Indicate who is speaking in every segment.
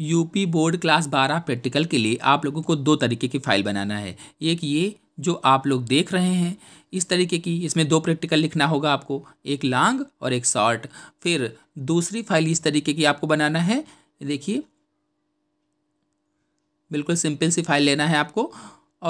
Speaker 1: UP board class बारह practical के लिए आप लोगों को दो तरीके की फ़ाइल बनाना है एक ये जो आप लोग देख रहे हैं इस तरीके की इसमें दो प्रैक्टिकल लिखना होगा आपको एक लॉन्ग और एक शॉर्ट फिर दूसरी फाइल इस तरीके की आपको बनाना है देखिए बिल्कुल सिंपल सी फाइल लेना है आपको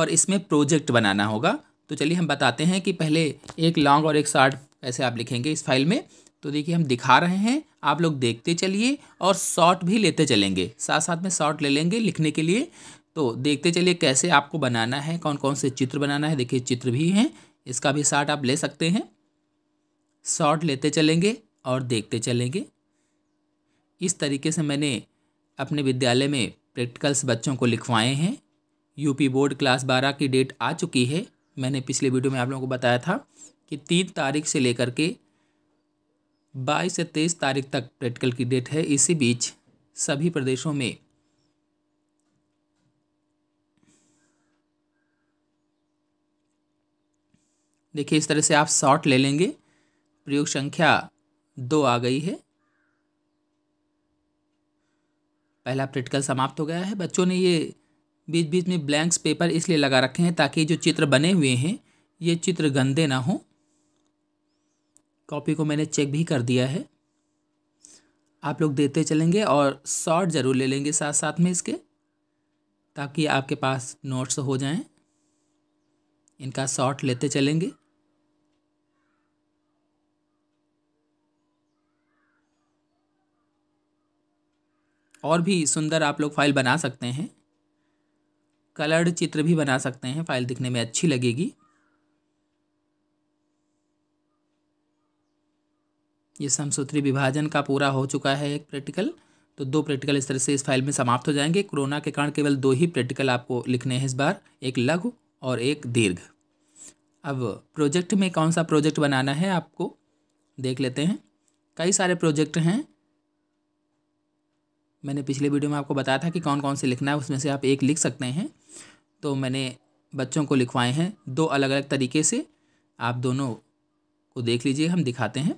Speaker 1: और इसमें प्रोजेक्ट बनाना होगा तो चलिए हम बताते हैं कि पहले एक लॉन्ग और एक शॉर्ट कैसे आप लिखेंगे इस फाइल में तो देखिए हम दिखा रहे हैं आप लोग देखते चलिए और शॉर्ट भी लेते चलेंगे साथ साथ में शॉर्ट ले लेंगे लिखने के लिए तो देखते चलिए कैसे आपको बनाना है कौन कौन से चित्र बनाना है देखिए चित्र भी हैं इसका भी शॉर्ट आप ले सकते हैं शॉर्ट लेते चलेंगे और देखते चलेंगे इस तरीके से मैंने अपने विद्यालय में प्रैक्टिकल्स बच्चों को लिखवाए हैं यूपी बोर्ड क्लास बारह की डेट आ चुकी है मैंने पिछले वीडियो में आप लोगों को बताया था कि तीन तारीख से लेकर के बाईस से तेईस तारीख तक प्रैक्टिकल की डेट है इसी बीच सभी प्रदेशों में देखिए इस तरह से आप शॉर्ट ले लेंगे प्रयोग संख्या दो आ गई है पहला प्रैक्टिकल समाप्त हो गया है बच्चों ने ये बीच बीच में ब्लैंक्स पेपर इसलिए लगा रखे हैं ताकि जो चित्र बने हुए हैं ये चित्र गंदे ना हों कॉपी को मैंने चेक भी कर दिया है आप लोग देते चलेंगे और शॉर्ट ज़रूर ले लेंगे साथ साथ में इसके ताकि आपके पास नोट्स हो जाएं इनका शॉर्ट लेते चलेंगे और भी सुंदर आप लोग फाइल बना सकते हैं कलर्ड चित्र भी बना सकते हैं फाइल दिखने में अच्छी लगेगी ये समसूत्री विभाजन का पूरा हो चुका है एक प्रैक्टिकल तो दो प्रैक्टिकल इस तरह से इस फाइल में समाप्त हो जाएंगे कोरोना के कारण केवल दो ही प्रैक्टिकल आपको लिखने हैं इस बार एक लघु और एक दीर्घ अब प्रोजेक्ट में कौन सा प्रोजेक्ट बनाना है आपको देख लेते हैं कई सारे प्रोजेक्ट हैं मैंने पिछले वीडियो में आपको बताया था कि कौन कौन से लिखना है उसमें से आप एक लिख सकते हैं तो मैंने बच्चों को लिखवाए हैं दो अलग अलग तरीके से आप दोनों को देख लीजिए हम दिखाते हैं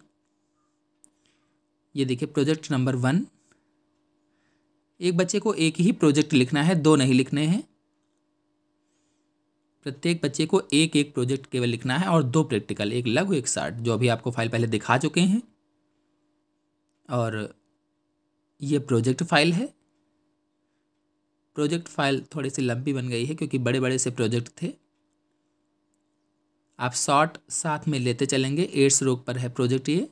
Speaker 1: ये देखिए प्रोजेक्ट नंबर वन एक बच्चे को एक ही प्रोजेक्ट लिखना है दो नहीं लिखने हैं प्रत्येक बच्चे को एक एक प्रोजेक्ट केवल लिखना है और दो प्रैक्टिकल एक लघु एक शार्ट जो अभी आपको फाइल पहले दिखा चुके हैं और ये प्रोजेक्ट फाइल है प्रोजेक्ट फाइल थोड़ी सी लंबी बन गई है क्योंकि बड़े बड़े से प्रोजेक्ट थे आप शॉर्ट साथ में लेते चलेंगे एड्स रोग पर है प्रोजेक्ट ये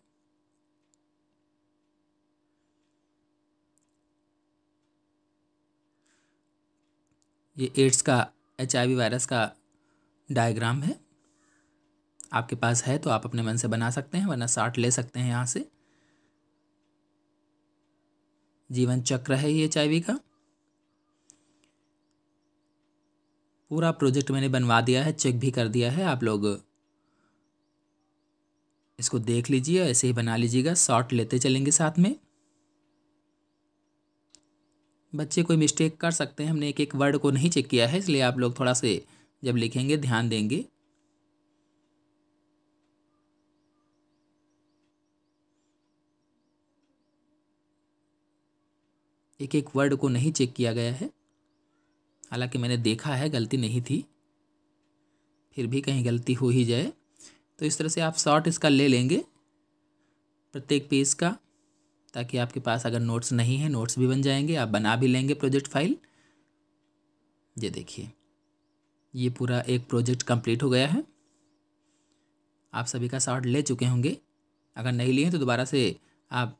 Speaker 1: ये एड्स का एच वायरस का डायग्राम है आपके पास है तो आप अपने मन से बना सकते हैं वरना साठ ले सकते हैं यहाँ से जीवन चक्र है ये एच का पूरा प्रोजेक्ट मैंने बनवा दिया है चेक भी कर दिया है आप लोग इसको देख लीजिए ऐसे ही बना लीजिएगा शॉर्ट लेते चलेंगे साथ में बच्चे कोई मिस्टेक कर सकते हैं हमने एक एक वर्ड को नहीं चेक किया है इसलिए आप लोग थोड़ा से जब लिखेंगे ध्यान देंगे एक एक वर्ड को नहीं चेक किया गया है हालांकि मैंने देखा है गलती नहीं थी फिर भी कहीं गलती हो ही जाए तो इस तरह से आप शॉर्ट इसका ले लेंगे प्रत्येक पेज का ताकि आपके पास अगर नोट्स नहीं है नोट्स भी बन जाएंगे आप बना भी लेंगे प्रोजेक्ट फाइल ये देखिए ये पूरा एक प्रोजेक्ट कंप्लीट हो गया है आप सभी का शॉर्ट ले चुके होंगे अगर नहीं लिए हैं तो दोबारा से आप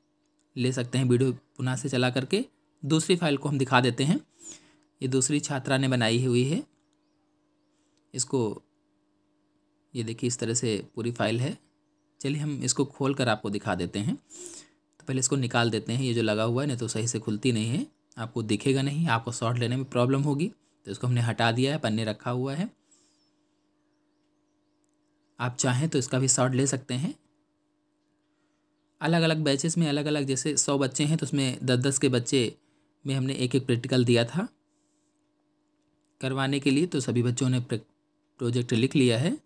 Speaker 1: ले सकते हैं वीडियो पुनः से चला करके दूसरी फाइल को हम दिखा देते हैं ये दूसरी छात्रा ने बनाई हुई है इसको ये देखिए इस तरह से पूरी फाइल है चलिए हम इसको खोल कर आपको दिखा देते हैं पहले इसको निकाल देते हैं ये जो लगा हुआ है नहीं तो सही से खुलती नहीं है आपको दिखेगा नहीं आपको शॉर्ट लेने में प्रॉब्लम होगी तो इसको हमने हटा दिया है पन्ने रखा हुआ है आप चाहें तो इसका भी शॉर्ट ले सकते हैं अलग अलग बैचेस में अलग अलग जैसे सौ बच्चे हैं तो उसमें दस दस के बच्चे में हमने एक एक प्रैक्टिकल दिया था करवाने के लिए तो सभी बच्चों ने प्रोजेक्ट लिख लिया है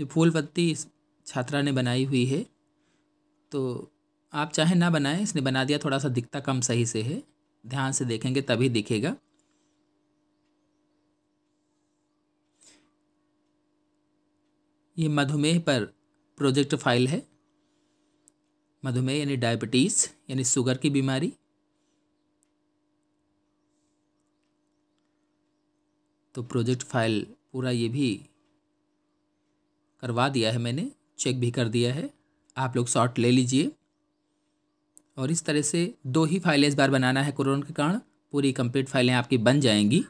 Speaker 1: जो फूल पत्ती छात्रा ने बनाई हुई है तो आप चाहे ना बनाएं इसने बना दिया थोड़ा सा दिखता कम सही से है ध्यान से देखेंगे तभी दिखेगा ये मधुमेह पर प्रोजेक्ट फाइल है मधुमेह यानी डायबिटीज़ यानी शुगर की बीमारी तो प्रोजेक्ट फाइल पूरा ये भी करवा दिया है मैंने चेक भी कर दिया है आप लोग शॉर्ट ले लीजिए और इस तरह से दो ही फाइलें इस बार बनाना है कोरोना के कारण पूरी कंप्लीट फाइलें आपकी बन जाएंगी